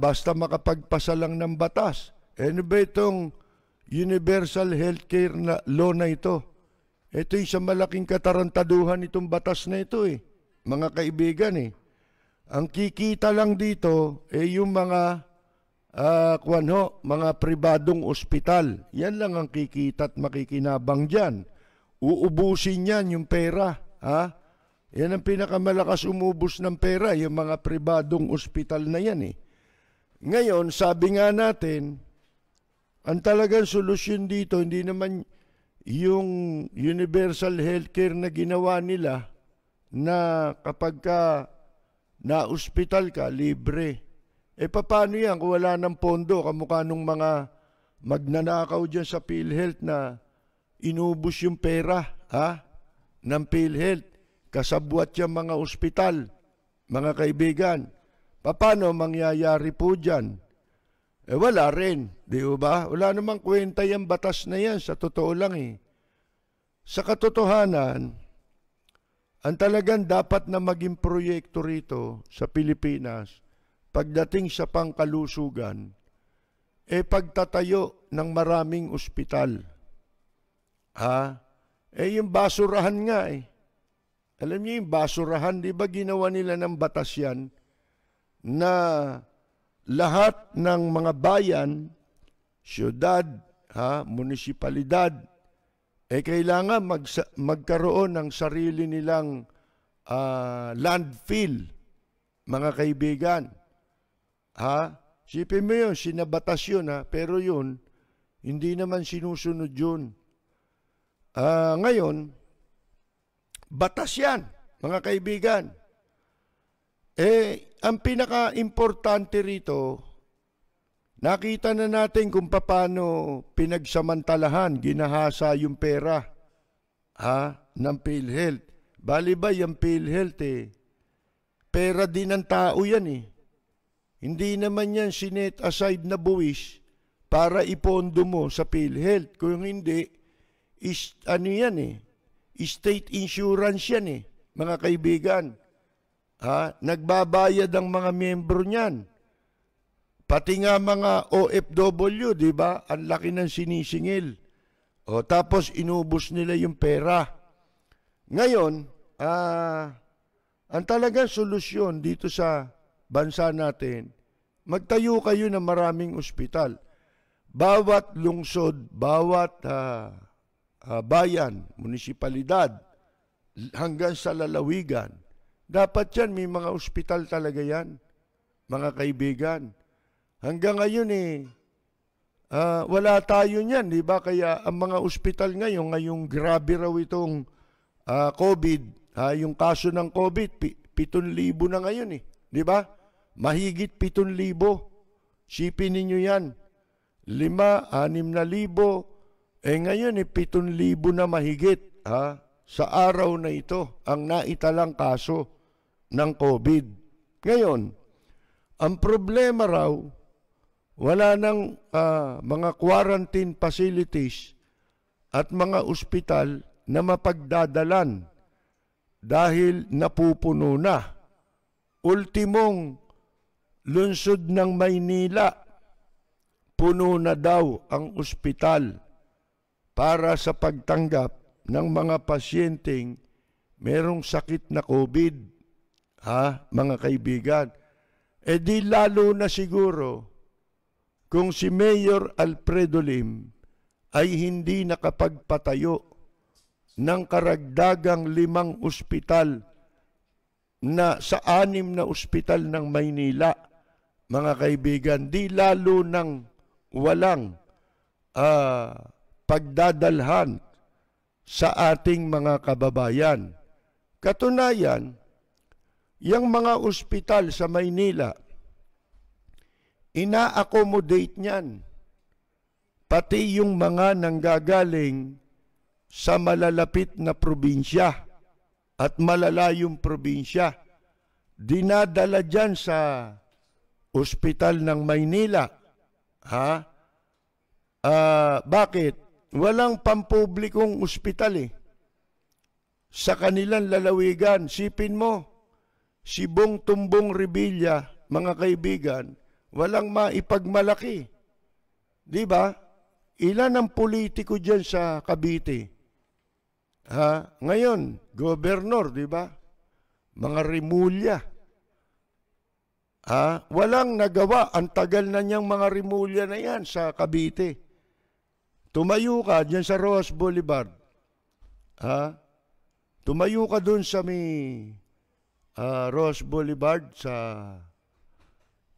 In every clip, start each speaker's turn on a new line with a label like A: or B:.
A: Basta makapagpasa lang ng batas. Eh, ano ba itong universal healthcare na law na ito? Ito yung isang malaking katarantaduhan itong batas na ito eh. Mga kaibigan eh. Ang kikita lang dito eh, yung mga uh, ah, kwanho, mga pribadong ospital. Yan lang ang kikita at makikinabang dyan. Uubusin yan yung pera. Ha? Yan ang pinakamalakas umubos ng pera, yung mga pribadong ospital na yan eh. Ngayon, sabi nga natin, ang talagang solusyon dito, hindi naman yung universal healthcare na ginawa nila na kapag ka na-hospital ka, libre. E eh, paano yan kung wala ng pondo? Kamukha nung mga magnanakaw dyan sa PhilHealth na inubos yung pera ha? ng PhilHealth. Kasabwat yung mga ospital, mga kaibigan. Paano mangyayari po dyan? Eh wala rin, di ba? Wala namang kwenta yung batas na yan, sa totoo lang eh. Sa katotohanan, ang talagang dapat na maging proyekto rito sa Pilipinas pagdating sa pangkalusugan, eh pagtatayo ng maraming ospital. Ha? Eh yung basurahan nga eh. Alam niyo yung basurahan, di ba ginawa nila ng batas yan? na lahat ng mga bayan, siyudad, ha, munisipalidad, eh kailangan mag, magkaroon ng sarili nilang uh, landfill, mga kaibigan. Ha? Sipin mo yun, sinabatas yun ha, pero yun, hindi naman sinusunod yun. Uh, ngayon, batas yan, mga kaibigan. Eh, ang pinaka-importante rito, nakita na natin kung paano pinagsamantalahan, ginahasa yung pera ha, ng PhilHealth. Bali ba yung PhilHealth eh, pera din ng tao yan eh. Hindi naman yan sinet aside na buwis para ipondo mo sa PhilHealth. Kung hindi, is, ano yan eh, state insurance yan eh, mga kaibigan. Ha? Nagbabayad ang mga miyembro niyan. Pati nga mga OFW, di ba? Ang laki ng sinisingil. O, tapos inubos nila yung pera. Ngayon, ah, ang talagang solusyon dito sa bansa natin, magtayo kayo ng maraming ospital. Bawat lungsod, bawat ah, ah, bayan, munisipalidad, hanggang sa lalawigan, dapat yan, may mga ospital talaga yan, mga kaibigan. Hanggang ngayon eh, uh, wala tayo niyan, di ba? Kaya ang mga ospital ngayon, ngayong grabe raw itong uh, COVID, uh, yung kaso ng COVID, 7,000 na ngayon eh, di ba? Mahigit 7,000. Sipin ninyo yan. 5, 6,000, na libo. Eh ngayon eh, 7,000 na mahigit. Ha? sa araw na ito ang naitalang kaso ng COVID. Ngayon, ang problema raw, wala ng uh, ah, mga quarantine facilities at mga ospital na mapagdadalan dahil napupuno na. Ultimong lunsod ng Maynila, puno na daw ang ospital para sa pagtanggap ng mga pasyenteng merong sakit na COVID, ha, mga kaibigan, eh di lalo na siguro kung si Mayor Alfredo Lim ay hindi nakapagpatayo ng karagdagang limang ospital na sa anim na ospital ng Maynila, mga kaibigan, di lalo nang walang uh, pagdadalhan sa ating mga kababayan. Katunayan, yung mga ospital sa Maynila, ina-accommodate niyan pati yung mga nanggagaling sa malalapit na probinsya at malalayong probinsya. Dinadala dyan sa ospital ng Maynila. Ha? Uh, bakit? Walang pampublikong ospital eh. Sa kanilang lalawigan, sipin mo, si Bong Tumbong Revilla, mga kaibigan, walang maipagmalaki. Di ba? Ilan ang politiko diyan sa Cavite? Ha? Ngayon, gobernador, di ba? Mga Rimulya. Ha? Walang nagawa ang tagal na niyang mga Rimulya na yan sa Cavite. Tumayo ka diyan sa Roas Boulevard. Ha? Tumayo ka doon sa may uh, Ross Boulevard sa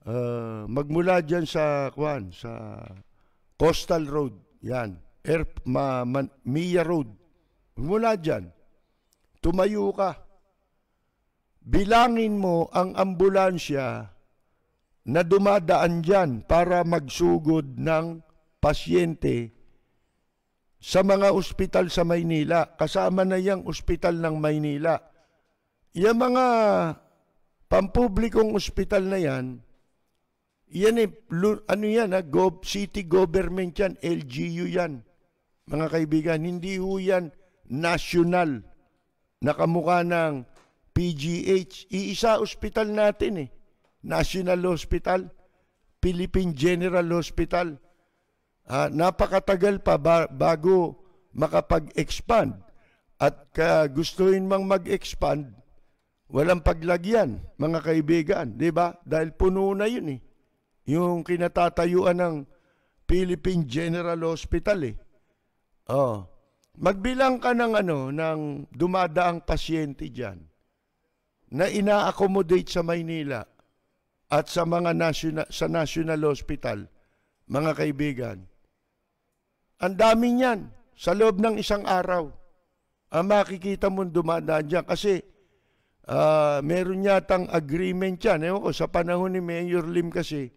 A: uh, magmula diyan sa Kwan sa Coastal Road. Yan. Air, ma, man, Mia Road. Mula diyan. Tumayo ka. Bilangin mo ang ambulansya na dumadaan diyan para magsugod ng pasyente sa mga ospital sa Maynila, kasama na yung ospital ng Maynila. Yung mga pampublikong ospital na yan, yan eh, ano yan ha, ah, Gov, city government yan, LGU yan. Mga kaibigan, hindi ho yan national nakamukha ng PGH. Iisa ospital natin eh. National Hospital, Philippine General Hospital, uh, napakatagal pa ba- bago makapag-expand. At uh, gustuin mang mag-expand, walang paglagyan, mga kaibigan, di ba? Dahil puno na yun eh. Yung kinatatayuan ng Philippine General Hospital eh. Oh. Magbilang ka ng ano, ng dumadaang pasyente diyan na ina-accommodate sa Maynila at sa mga national, sa National Hospital, mga kaibigan. Ang dami niyan sa loob ng isang araw. Ang makikita mo dumadaan dyan kasi uh, meron yatang agreement yan. Ewan ko, sa panahon ni Mayor Lim kasi,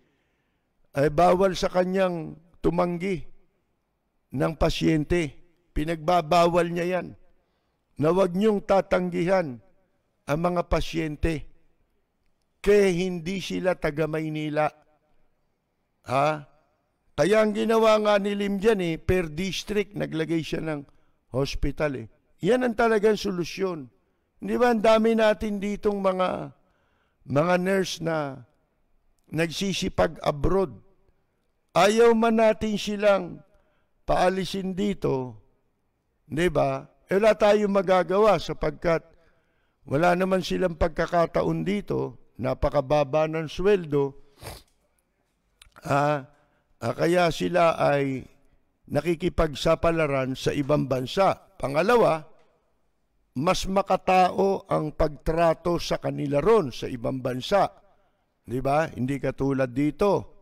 A: ay bawal sa kanyang tumanggi ng pasyente. Pinagbabawal niya yan na huwag niyong tatanggihan ang mga pasyente kaya hindi sila taga Maynila. Ha? Kaya ang ginawa nga ni Lim dyan eh, per district, naglagay siya ng hospital eh. Yan ang talagang solusyon. Di ba ang dami natin ditong mga mga nurse na nagsisipag abroad. Ayaw man natin silang paalisin dito, di ba? E wala tayong magagawa sapagkat wala naman silang pagkakataon dito, napakababa ng sweldo. Ah, Uh, kaya sila ay nakikipagsapalaran sa ibang bansa. Pangalawa, mas makatao ang pagtrato sa kanila ron sa ibang bansa. 'Di ba? Hindi katulad dito.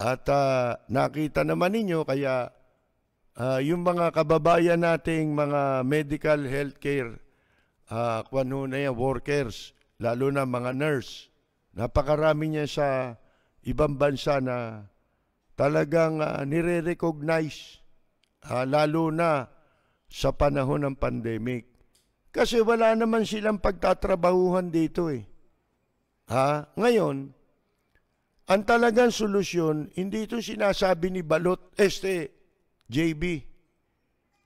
A: At uh, nakita naman ninyo kaya uh, yung mga kababayan nating mga medical healthcare uh, kwan na yan, workers, lalo na mga nurse. Napakarami niya sa ibang bansa na talagang uh, nire-recognize uh, lalo na sa panahon ng pandemic. Kasi wala naman silang pagtatrabahuhan dito eh. Ha? Ngayon, ang talagang solusyon, hindi ito sinasabi ni Balot, este, JB.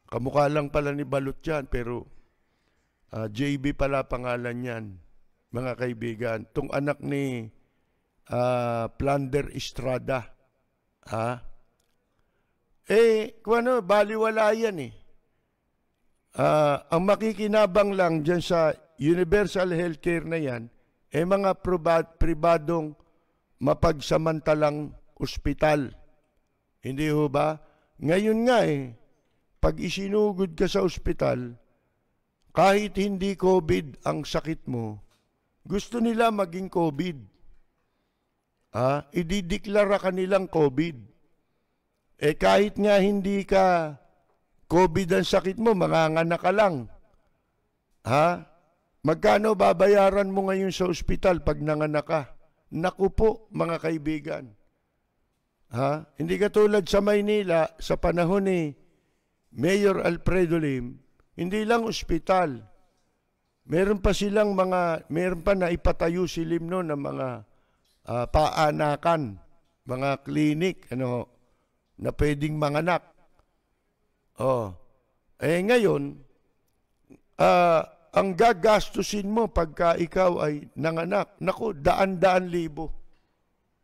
A: Kamukha lang pala ni Balot yan, pero uh, ah, JB pala pangalan yan, mga kaibigan. Itong anak ni uh, Plunder Estrada Ha? Eh, kung ano, baliwala yan eh. Uh, ang makikinabang lang dyan sa universal healthcare na yan, eh mga pribadong mapagsamantalang ospital. Hindi ho ba? Ngayon nga eh, pag isinugod ka sa ospital, kahit hindi COVID ang sakit mo, gusto nila maging COVID ah, idideklara kanilang COVID. Eh kahit nga hindi ka COVID ang sakit mo, mangangana ka lang. Ha? Magkano babayaran mo ngayon sa ospital pag nanganak ka? Naku po, mga kaibigan. Ha? Hindi katulad sa Maynila, sa panahon ni Mayor Alfredo Lim, hindi lang ospital. Meron pa silang mga, meron pa na ipatayo si Lim noon ng mga uh, paanakan, mga klinik, ano na pwedeng manganak. Oh. Eh ngayon, uh, ang gagastusin mo pagka ikaw ay nanganak, naku, daan-daan libo.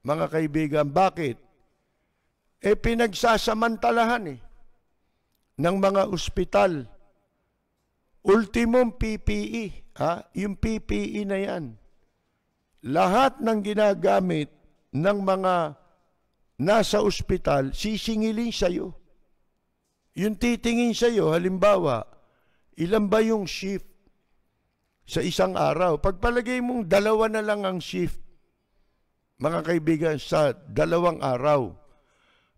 A: Mga kaibigan, bakit? Eh pinagsasamantalahan eh ng mga ospital. Ultimum PPE, ha? Yung PPE na yan lahat ng ginagamit ng mga nasa ospital, sisingilin sa'yo. Yung titingin sa'yo, halimbawa, ilan ba yung shift sa isang araw? Pagpalagay mong dalawa na lang ang shift, mga kaibigan, sa dalawang araw,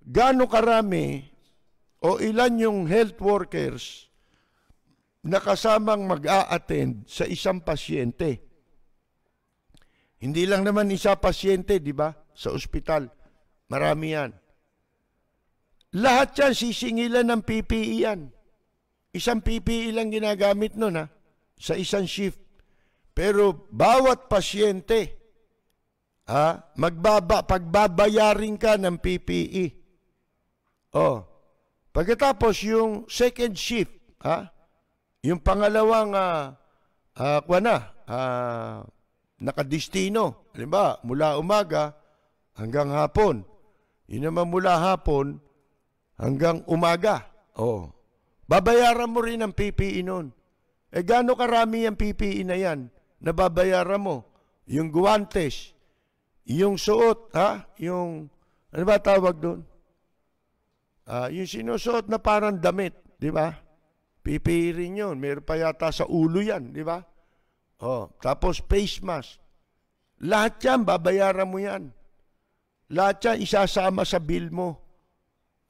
A: gaano karami o ilan yung health workers na kasamang mag-a-attend sa isang pasyente? Hindi lang naman isa pasyente, di ba? Sa ospital. Marami yan. Lahat yan sisingilan ng PPE yan. Isang PPE lang ginagamit nun ha, sa isang shift. Pero bawat pasyente, ha, magbaba, pagbabayarin ka ng PPE. Oh, pagkatapos yung second shift, ha, yung pangalawang, uh, uh, na, uh, nakadistino. Halimbawa, mula umaga hanggang hapon. Yun naman mula hapon hanggang umaga. Oh. Babayaran mo rin ang PPE noon. Eh gaano karami ang PPE na yan na babayaran mo? Yung guwantes, yung suot, ha? Yung, ano ba tawag doon? Uh, yung sinusuot na parang damit, di ba? PPE rin yun. Meron pa yata sa ulo yan, di ba? Oh, tapos face mask. Lahat yan, babayaran mo yan. Lahat yan, isasama sa bill mo.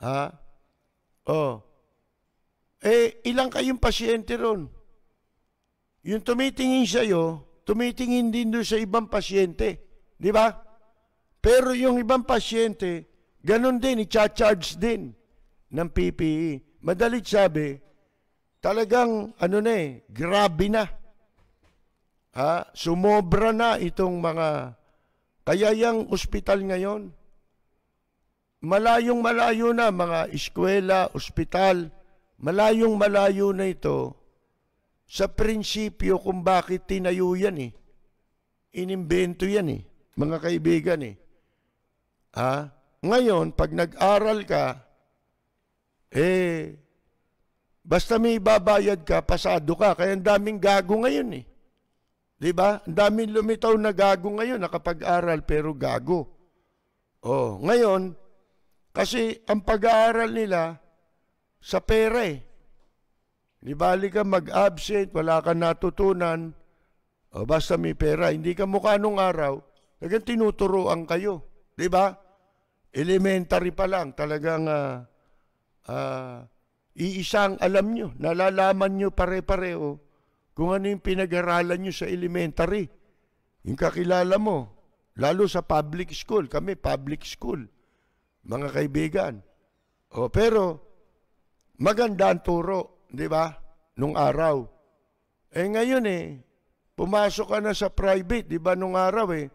A: Ha? Oh. Eh, ilang kayong pasyente ron? Yung tumitingin sa'yo, tumitingin din doon sa ibang pasyente. Di ba? Pero yung ibang pasyente, ganun din, i-charge din ng PPE. Madalit sabi, talagang ano na eh, grabe na Ha? Sumobra na itong mga kaya yung ospital ngayon. Malayong malayo na mga eskwela, ospital, malayong malayo na ito sa prinsipyo kung bakit tinayo yan eh. Inimbento yan eh, mga kaibigan eh. Ha? Ngayon, pag nag-aral ka, eh, basta may babayad ka, pasado ka. Kaya ang daming gago ngayon eh. Di ba? Ang daming lumitaw na gago ngayon, nakapag-aral pero gago. Oh, ngayon, kasi ang pag-aaral nila sa pera eh. Di bali ka mag-absent, wala ka natutunan, o oh, basta may pera, hindi ka mukha nung araw, talagang tinuturoan kayo. Di ba? Elementary pa lang, talagang uh, uh, iisang alam nyo, nalalaman nyo pare-pareho kung ano yung pinag-aralan nyo sa elementary. Yung kakilala mo, lalo sa public school. Kami, public school. Mga kaibigan. O, pero, maganda ang turo, di ba? Nung araw. Eh ngayon eh, pumasok ka na sa private, di ba, nung araw eh.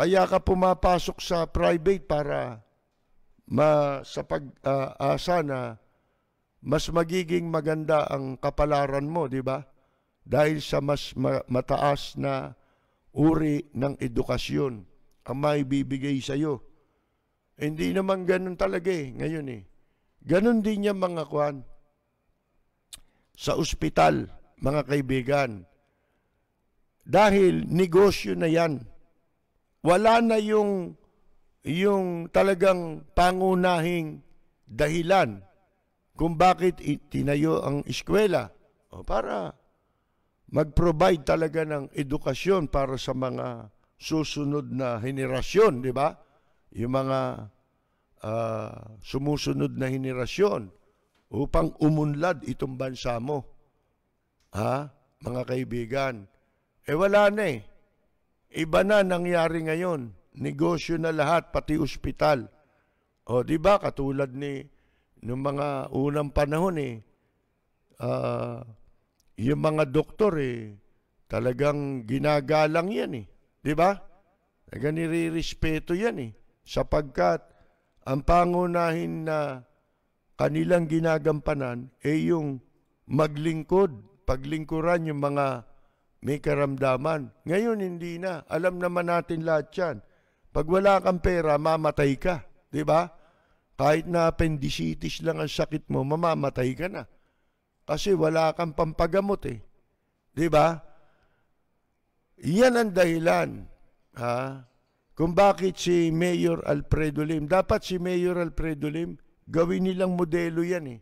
A: Kaya ka pumapasok sa private para ma, sa pag-asa uh, na mas magiging maganda ang kapalaran mo, di ba? dahil sa mas mataas na uri ng edukasyon ang maibibigay sa iyo. Hindi naman ganun talaga eh, ngayon eh. Ganun din niya mga kwan. Sa ospital, mga kaibigan. Dahil negosyo na yan. Wala na yung, yung talagang pangunahing dahilan kung bakit itinayo ang eskwela. O para mag-provide talaga ng edukasyon para sa mga susunod na henerasyon, di ba? Yung mga uh, sumusunod na henerasyon upang umunlad itong bansa mo. Ha? Mga kaibigan. Eh wala na eh. Iba na nangyari ngayon. Negosyo na lahat, pati ospital. O di ba katulad ni nung mga unang panahon eh, uh, yung mga doktor eh, talagang ginagalang yan eh. Di ba? Talaga nire-respeto yan eh. Sapagkat ang pangunahin na kanilang ginagampanan ay eh yung maglingkod, paglingkuran yung mga may karamdaman. Ngayon hindi na. Alam naman natin lahat yan. Pag wala kang pera, mamatay ka. Di ba? Kahit na appendicitis lang ang sakit mo, mamamatay ka na. Kasi wala kang pampagamot eh. 'Di ba? Iyan ang dahilan ha kung bakit si Mayor Alfredo Lim, dapat si Mayor Alfredo Lim gawin nilang modelo 'yan eh.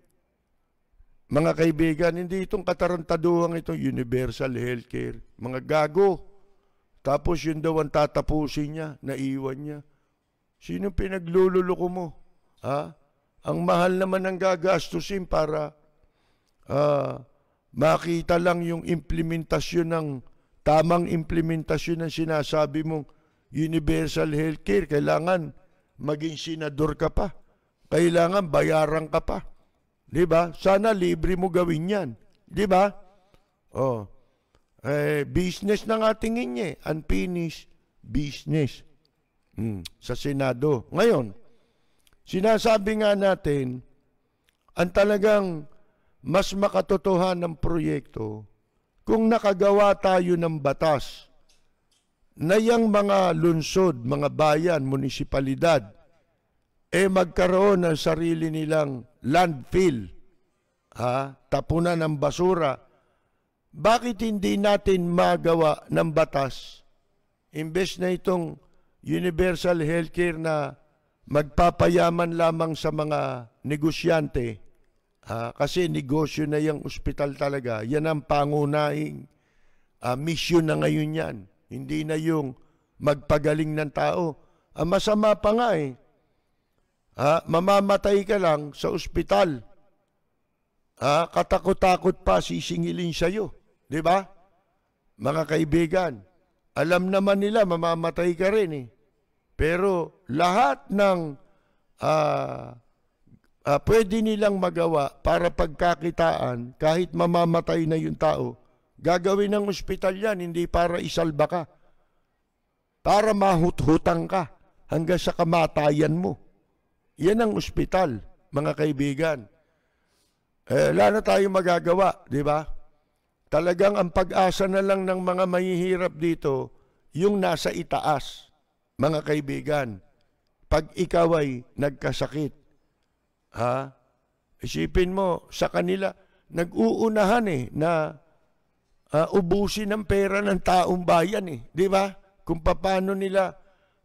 A: Mga kaibigan, hindi itong katarantaduhan ito, universal healthcare. Mga gago. Tapos yun daw ang tatapusin niya, naiwan niya. Sino pinaglululoko mo? Ha? Ang mahal naman ang gagastusin para uh, makita lang yung implementasyon ng tamang implementasyon ng sinasabi mong universal healthcare. Kailangan maging senador ka pa. Kailangan bayaran ka pa. 'Di ba? Sana libre mo gawin 'yan. 'Di ba? Oh. Eh business na nga tingin niya, eh. unfinished business. Hmm, sa Senado. Ngayon, sinasabi nga natin ang talagang mas makatotohan ng proyekto kung nakagawa tayo ng batas na yung mga lunsod, mga bayan, munisipalidad, eh magkaroon ng sarili nilang landfill, ha? tapunan ng basura, bakit hindi natin magawa ng batas imbes na itong universal healthcare na magpapayaman lamang sa mga negosyante, Uh, kasi negosyo na yung ospital talaga. Yan ang pangunahing uh, ah, mission na ngayon yan. Hindi na yung magpagaling ng tao. Ah, masama pa nga eh. Ha? mamamatay ka lang sa ospital. Ha? Katakot-takot pa sisingilin sa'yo. Di ba? Mga kaibigan, alam naman nila mamamatay ka rin eh. Pero lahat ng uh, uh, pwede nilang magawa para pagkakitaan kahit mamamatay na yung tao. Gagawin ng ospital yan, hindi para isalba ka. Para mahuthutang ka hanggang sa kamatayan mo. Yan ang ospital, mga kaibigan. Eh, wala na tayong magagawa, di ba? Talagang ang pag-asa na lang ng mga mahihirap dito, yung nasa itaas, mga kaibigan. Pag ikaw ay nagkasakit, Ha? Isipin mo, sa kanila, nag-uunahan eh, na uh, ubusin ng pera ng taong bayan eh. Di ba? Kung paano nila,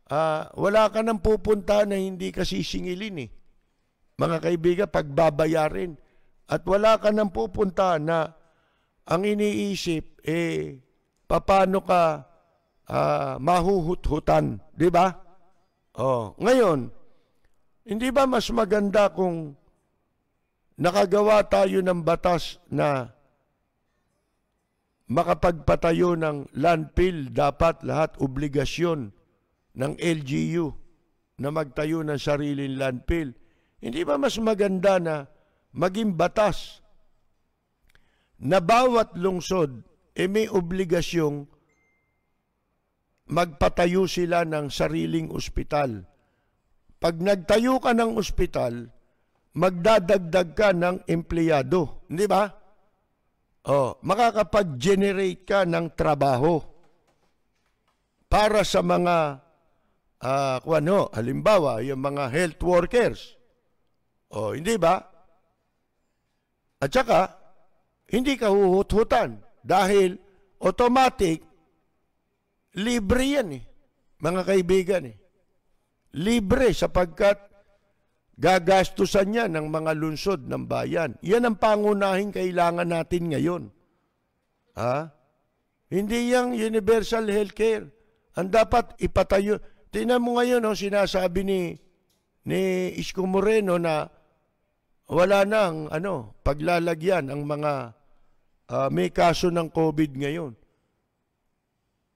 A: uh, wala ka nang pupunta na hindi ka sisingilin eh. Mga kaibigan, pagbabayarin. At wala ka nang pupunta na ang iniisip, eh, paano ka uh, ah, mahuhuthutan. Di ba? Oh, ngayon, hindi ba mas maganda kung nakagawa tayo ng batas na makapagpatayo ng landfill, dapat lahat obligasyon ng LGU na magtayo ng sariling landfill. Hindi ba mas maganda na maging batas na bawat lungsod e may obligasyong magpatayo sila ng sariling ospital? Pag nagtayo ka ng ospital, magdadagdag ka ng empleyado. Hindi ba? Oh, makakapag-generate ka ng trabaho para sa mga uh, ano, halimbawa, yung mga health workers. Oh, hindi ba? At saka, hindi ka huhuthutan dahil automatic, libre yan eh, mga kaibigan eh. Libre sapagkat gagastusan niya ng mga lunsod ng bayan. Yan ang pangunahing kailangan natin ngayon. Ha? Hindi yung universal healthcare. Ang dapat ipatayo. Tingnan mo ngayon, oh, sinasabi ni, ni Isko Moreno na wala nang ano, paglalagyan ang mga uh, may kaso ng COVID ngayon.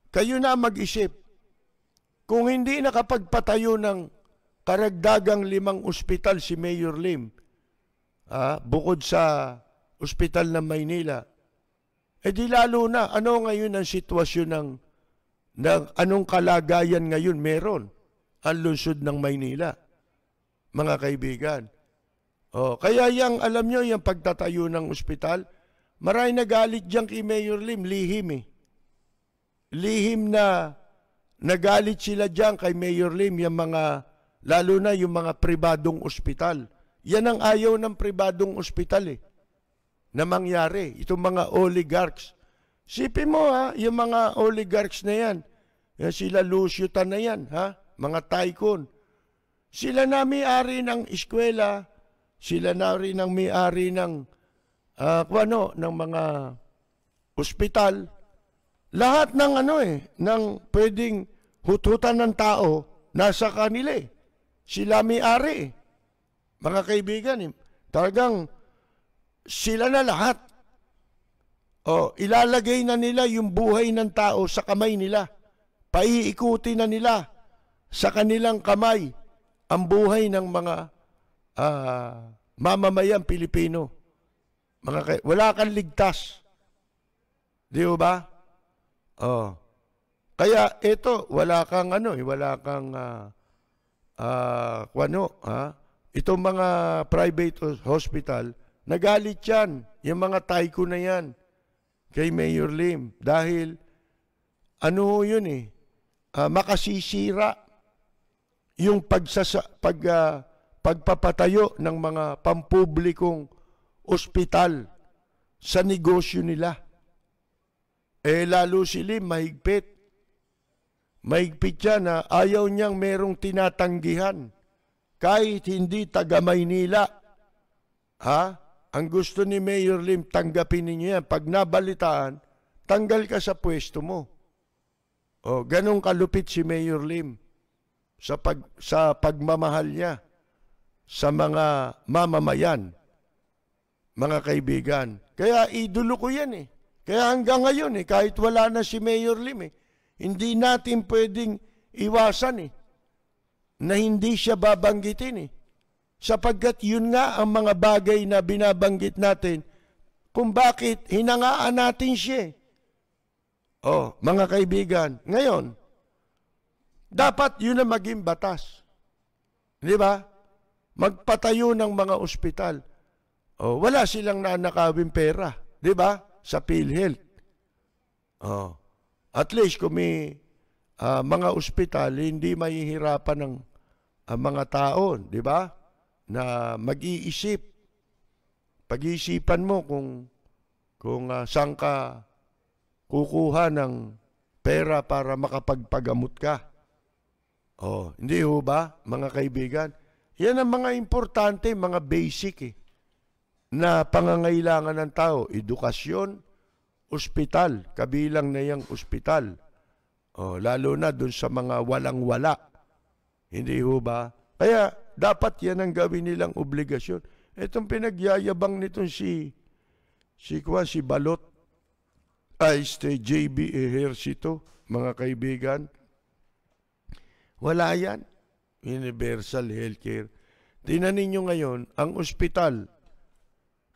A: Kayo na mag-isip kung hindi nakapagpatayo ng karagdagang limang ospital si Mayor Lim, ah, bukod sa ospital ng Maynila, eh di lalo na, ano ngayon ang sitwasyon ng, ng anong kalagayan ngayon meron ang lungsod ng Maynila, mga kaibigan. Oh, kaya yang alam nyo, yung pagtatayo ng ospital, marami nagalit diyan kay Mayor Lim, lihim eh. Lihim na Nagalit sila dyan kay Mayor Lim, yung mga, lalo na yung mga pribadong ospital. Yan ang ayaw ng pribadong ospital eh, na mangyari. Itong mga oligarchs. Sipi mo ha, yung mga oligarchs na yan, yan sila Lucio Tan na yan, ha? mga tycoon. Sila na may-ari ng eskwela, sila na rin ang may-ari ng uh, ano, ng mga ospital, lahat ng ano eh, ng pwedeng hututan ng tao, nasa kanila eh. Sila may-ari eh. Mga kaibigan eh. Talagang sila na lahat. O, ilalagay na nila yung buhay ng tao sa kamay nila. Paiikuti na nila sa kanilang kamay ang buhay ng mga uh, mamamayang Pilipino. Mga, wala kang ligtas. Di ba? Oh. Kaya ito, wala kang ano, eh, wala kang uh, uh, ano, ha? Itong mga private hospital, nagalit yan, yung mga tayko na yan, kay Mayor Lim. Dahil, ano yun eh, uh, makasisira yung pagsasa, pag, uh, pagpapatayo ng mga pampublikong ospital sa negosyo nila. Eh lalo Lim, mahigpit. Mahigpit siya na ayaw niyang merong tinatanggihan kahit hindi taga Maynila. Ha? Ang gusto ni Mayor Lim, tanggapin niyo yan. Pag nabalitaan, tanggal ka sa pwesto mo. O, ganun kalupit si Mayor Lim sa, pag, sa pagmamahal niya sa mga mamamayan, mga kaibigan. Kaya idolo ko yan eh. Kaya hanggang ngayon eh, kahit wala na si Mayor Lim eh, hindi natin pwedeng iwasan eh, na hindi siya babanggitin eh. Sapagkat yun nga ang mga bagay na binabanggit natin kung bakit hinangaan natin siya. Eh. Oh, mga kaibigan, ngayon, dapat yun ang maging batas. Di ba? Magpatayo ng mga ospital. Oh, wala silang nanakawin pera. Di ba? sa PhilHealth. Oh. At least kung may uh, mga ospital, hindi mahihirapan ng uh, mga tao, di ba? Na mag-iisip. Pag-iisipan mo kung kung uh, saan ka kukuha ng pera para makapagpagamot ka. Oh, hindi ho ba, mga kaibigan? Yan ang mga importante, mga basic eh na pangangailangan ng tao, edukasyon, ospital, kabilang na yung ospital. Oh, lalo na dun sa mga walang-wala. Hindi ho ba? Kaya dapat yan ang gawin nilang obligasyon. Itong pinagyayabang nitong si si Kwa, si Balot, ay este JB Ejercito, mga kaibigan. Wala yan. Universal healthcare. Tinanin nyo ngayon, ang ospital,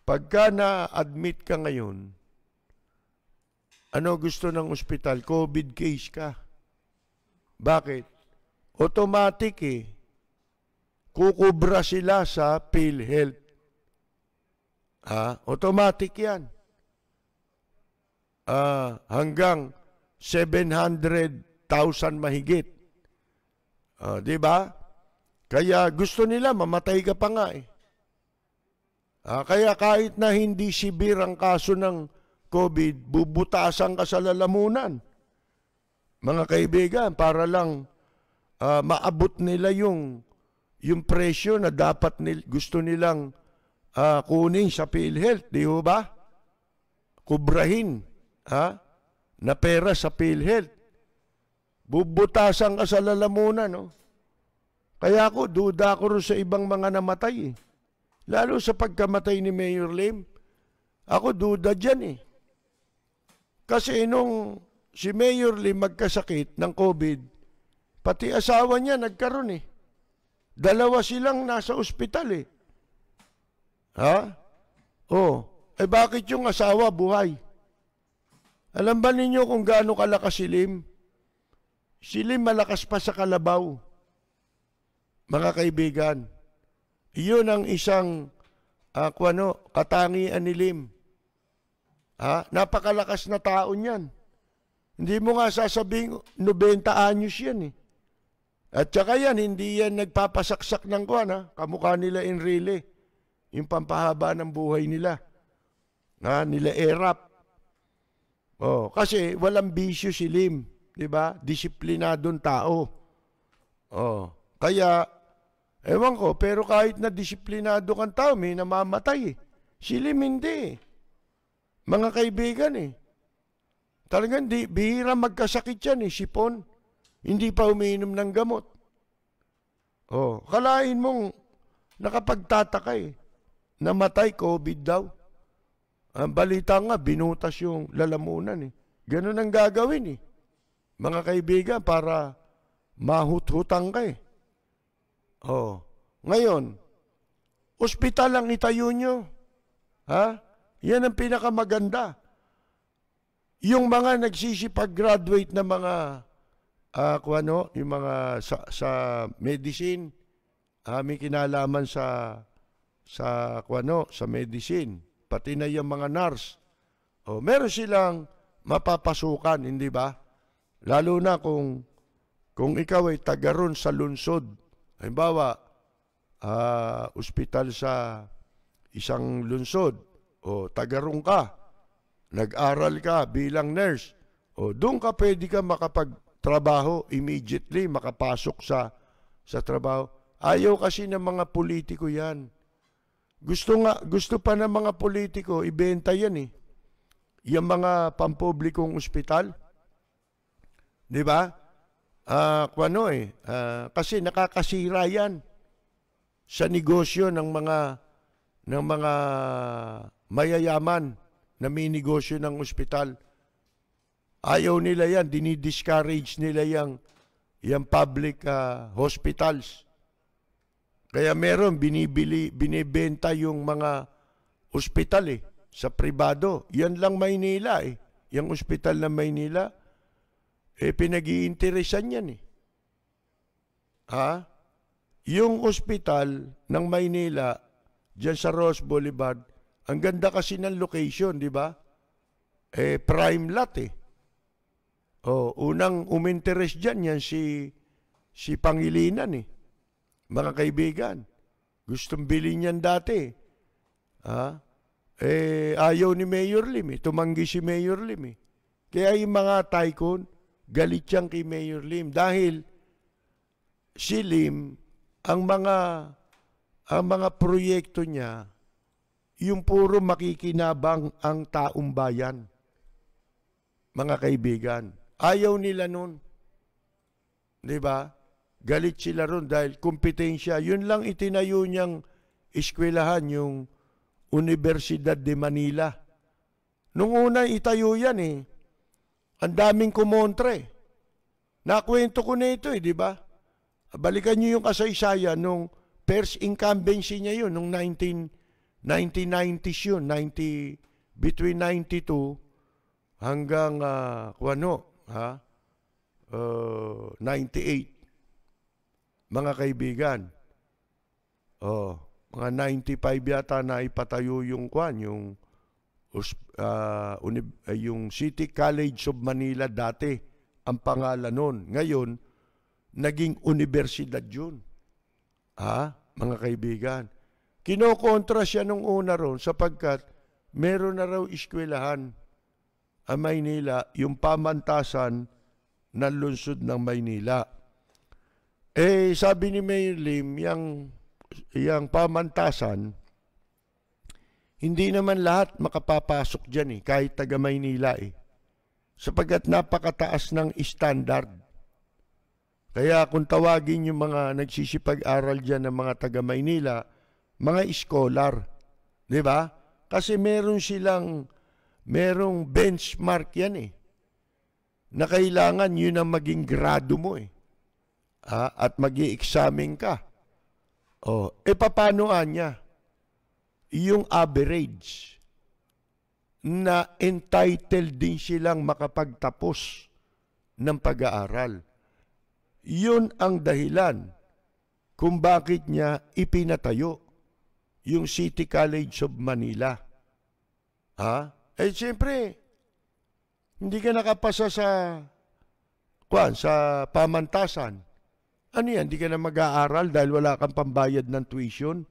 A: Pagka na-admit ka ngayon, ano gusto ng ospital? COVID case ka. Bakit? Automatic eh. Kukubra sila sa PhilHealth. Ha? Automatic yan. Ah, hanggang 700,000 mahigit. Ah, di ba? Kaya gusto nila, mamatay ka pa nga eh. Ah, kaya kahit na hindi sibir ang kaso ng COVID, bubutasan ka sa lalamunan. Mga kaibigan, para lang uh, maabot nila yung yung presyo na dapat nil, gusto nilang uh, kunin sa PhilHealth, di ho ba? Kubrahin, ha? Na pera sa PhilHealth. Bubutasan ka sa lalamunan, no? Oh. Kaya ako, duda ko rin sa ibang mga namatay, eh. Lalo sa pagkamatay ni Mayor Lim, ako duda dyan eh. Kasi nung si Mayor Lim magkasakit ng COVID, pati asawa niya nagkaroon eh. Dalawa silang nasa ospital eh. Ha? Oh, eh bakit yung asawa buhay? Alam ba ninyo kung gaano kalakas si Lim? Si Lim malakas pa sa kalabaw. Mga kaibigan, iyon ang isang uh, ano, katangian ni Lim. Ha? Napakalakas na tao niyan. Hindi mo nga sasabing 90 anyos yan eh. At saka yan, hindi yan nagpapasaksak ng kuwan ha. Kamukha nila in really. Yung pampahaba ng buhay nila. Ha? Nila erap. Oh, kasi walang bisyo si Lim, 'di ba? Disiplinadong tao. Oh, kaya Ewan ko, pero kahit na disiplinado kang tao, may namamatay eh. Silim hindi eh. Mga kaibigan eh. Talagang di, bihira magkasakit yan eh, sipon. Hindi pa umiinom ng gamot. Oh, kalain mong nakapagtataka eh. Namatay, COVID daw. Ang balita nga, binutas yung lalamunan eh. Ganun ang gagawin eh. Mga kaibigan, para mahut-hutang ka eh. Oh. Ngayon, ospital ang itayo nyo. Ha? Yan ang pinakamaganda. Yung mga nagsisipag-graduate na mga uh, kung ano, yung mga sa, sa medicine, uh, kinalaman sa sa kung ano, sa medicine, pati na yung mga nurse. Oh, meron silang mapapasukan, hindi ba? Lalo na kung kung ikaw ay taga ron sa lungsod Halimbawa, uh, ospital sa isang lungsod o tagarong ka, nag-aral ka bilang nurse, o doon ka pwede ka makapagtrabaho immediately, makapasok sa sa trabaho. Ayaw kasi ng mga politiko 'yan. Gusto nga gusto pa ng mga politiko ibenta 'yan eh. Yung mga pampublikong ospital. 'Di ba? uh, ano eh, uh, kasi nakakasira yan sa negosyo ng mga ng mga mayayaman na may negosyo ng ospital. Ayaw nila yan, dinidiscourage nila yung, yung public uh, hospitals. Kaya meron, binibili, binibenta yung mga ospital eh, sa pribado. Yan lang Maynila eh, yung ospital na Maynila. Eh, pinag-iinteresan yan eh. Ha? Yung ospital ng Maynila, dyan sa Ross Boulevard, ang ganda kasi ng location, di ba? Eh, prime lot eh. Oh, unang uminteres dyan yan si, si Pangilinan eh. Mga kaibigan, gustong bilhin niyan dati. Ha? Eh, ayaw ni Mayor Lim eh. Tumanggi si Mayor Lim eh. Kaya yung mga tycoon, galit siyang kay Mayor Lim dahil si Lim ang mga ang mga proyekto niya yung puro makikinabang ang taong bayan mga kaibigan ayaw nila nun di ba galit sila ron dahil kompetensya yun lang itinayo niyang eskwelahan yung Universidad de Manila nung una itayo yan eh ang daming kumontra Nakwento ko na ito eh, di ba? Balikan nyo yung kasaysayan nung first incumbency niya yun, nung 19, 1990s yun, 90, between 92 hanggang uh, ano, ha? Uh, 98. Mga kaibigan, oh, mga 95 yata na ipatayo yung kwan, yung Uh, uh, yung City College of Manila dati ang pangalan noon. Ngayon, naging universidad yun. Ha? Mga kaibigan. Kinokontra siya nung una ron sapagkat meron na raw eskwelahan ang Maynila, yung pamantasan ng lungsod ng Maynila. Eh, sabi ni Mayor Lim, yung, yung pamantasan, hindi naman lahat makapapasok dyan eh, kahit taga Maynila eh. Sapagat napakataas ng standard. Kaya kung tawagin yung mga nagsisipag-aral dyan ng mga taga Maynila, mga scholar, di ba? Kasi meron silang, merong benchmark yan eh. Na kailangan yun ang maging grado mo eh. Ha? Ah, at mag examine ka. O, oh, e eh, papaanoan niya? yung average na entitled din silang makapagtapos ng pag-aaral. Yun ang dahilan kung bakit niya ipinatayo yung City College of Manila. Ha? Eh, siyempre, hindi ka nakapasa sa, kwan, sa pamantasan. Ano yan, hindi ka na mag-aaral dahil wala kang pambayad ng tuition?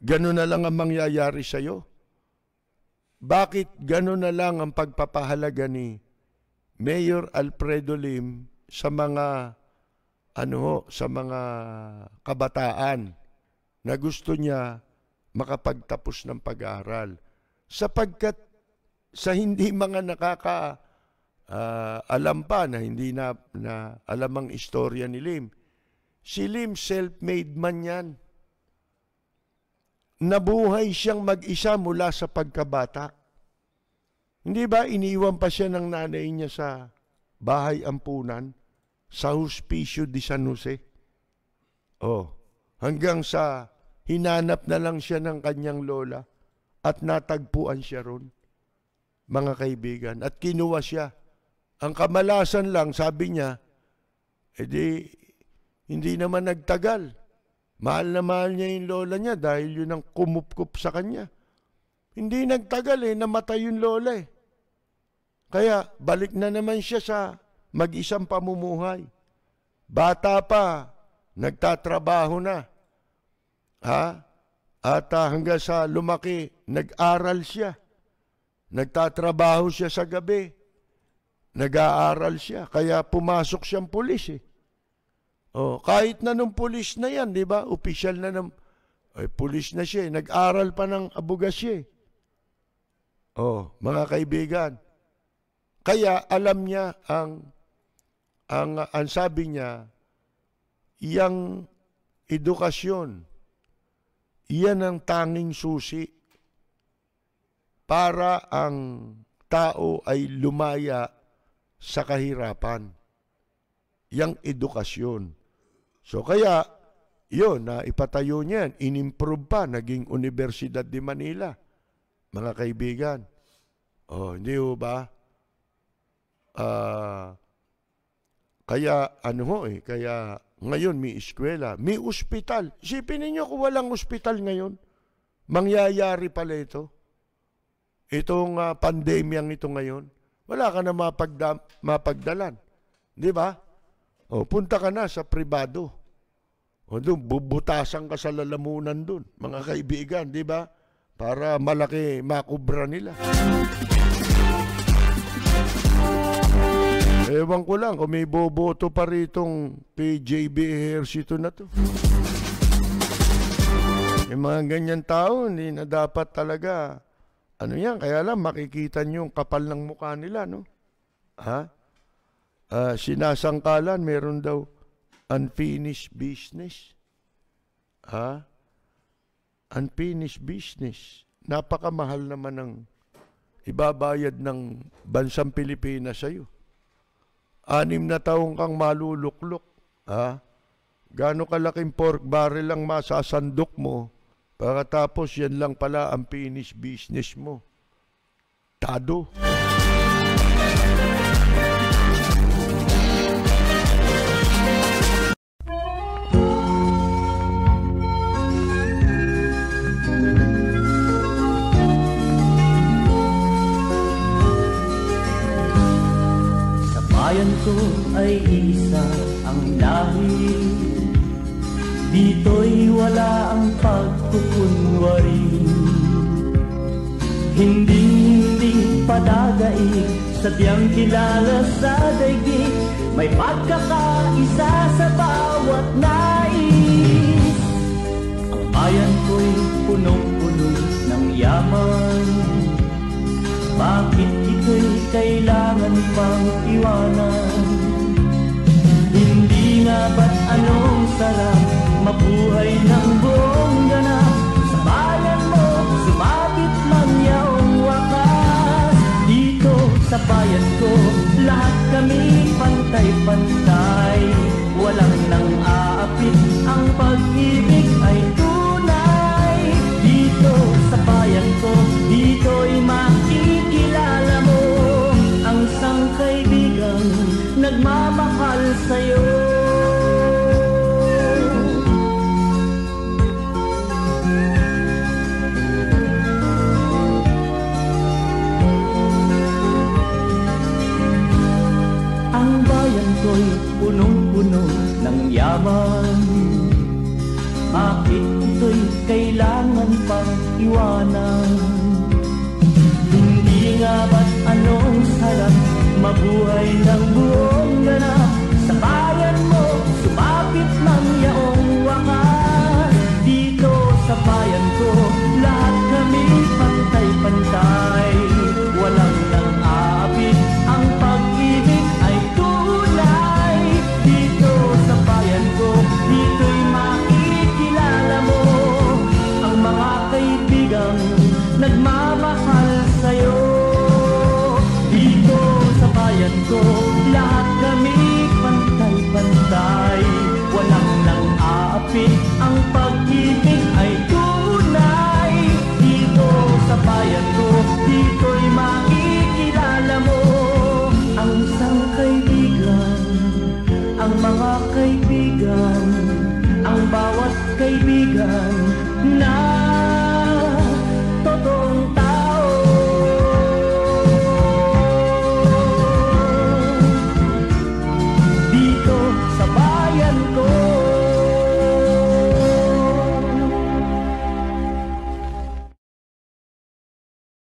A: Ganun na lang ang mangyayari sa iyo. Bakit ganun na lang ang pagpapahalaga ni Mayor Alfredo Lim sa mga ano sa mga kabataan na gusto niya makapagtapos ng pag-aaral sapagkat sa hindi mga nakaka uh, alam pa na hindi na, na alam ang istorya ni Lim si Lim self-made man yan nabuhay siyang mag-isa mula sa pagkabata. Hindi ba iniiwan pa siya ng nanay niya sa bahay ampunan sa Hospicio di San Jose? Oh, hanggang sa hinanap na lang siya ng kanyang lola at natagpuan siya ron, mga kaibigan. At kinuha siya. Ang kamalasan lang, sabi niya, edi eh hindi naman nagtagal Mahal na mahal niya yung lola niya dahil yun ang kumupkup sa kanya. Hindi nagtagal eh, namatay yung lola eh. Kaya balik na naman siya sa mag-isang pamumuhay. Bata pa, nagtatrabaho na. Ha? At uh, hanggang sa lumaki, nag-aral siya. Nagtatrabaho siya sa gabi. Nag-aaral siya. Kaya pumasok siyang pulis eh. Oh, kahit na nung pulis na yan, di ba? Official na ng... Ay, pulis na siya. Eh. Nag-aral pa ng abugasye. siya. Eh. Oh, mga kaibigan. Kaya alam niya ang ang ang sabi niya yang edukasyon iyan ang tanging susi para ang tao ay lumaya sa kahirapan. Yang edukasyon. So kaya, yun, na ipatayo niyan, inimprove pa, naging Universidad de Manila, mga kaibigan. Oh, hindi ho ba? Uh, kaya, ano ho eh, kaya ngayon may eskwela, may ospital. Isipin ninyo kung walang ospital ngayon, mangyayari pala ito. Itong uh, pandemyang ito ngayon, wala ka na mapagda- mapagdalan. Di ba? O, oh, punta ka na sa pribado. O doon, bubutasan ka sa lalamunan doon, mga kaibigan, di ba? Para malaki makubra nila. Ewan ko lang kung may boboto pa ritong PJB Ejercito na to. Yung mga ganyan tao, hindi na dapat talaga. Ano yan? Kaya lang, makikita nyo yung kapal ng mukha nila, no? Ha? uh, sinasangkalan, meron daw unfinished business. Ha? Unfinished business. Napakamahal naman ng ibabayad ng bansang Pilipinas sa iyo. Anim na taong kang maluluklok. Ha? Gano kalaking pork barrel lang masasandok mo. Pagkatapos yan lang pala ang finished business mo. Tado. Tado.
B: ay isa ang lahi Dito'y wala ang pagkukunwari Hindi hindi padagai sa tiyang kilala sa daigdig May pagkakaisa sa bawat nais Ang bayan ko'y punong-puno ng yaman Bakit ito'y kailangan pang iwanan? ba't anong sarap Mabuhay ng buong ganap Sa bayan mo, sumapit man yaong wakas Dito sa bayan ko, lahat kami pantay-pantay naman Bakit ito'y kailangan pang iwanan Hindi nga ba't anong sarap Mabuhay ng buong ganap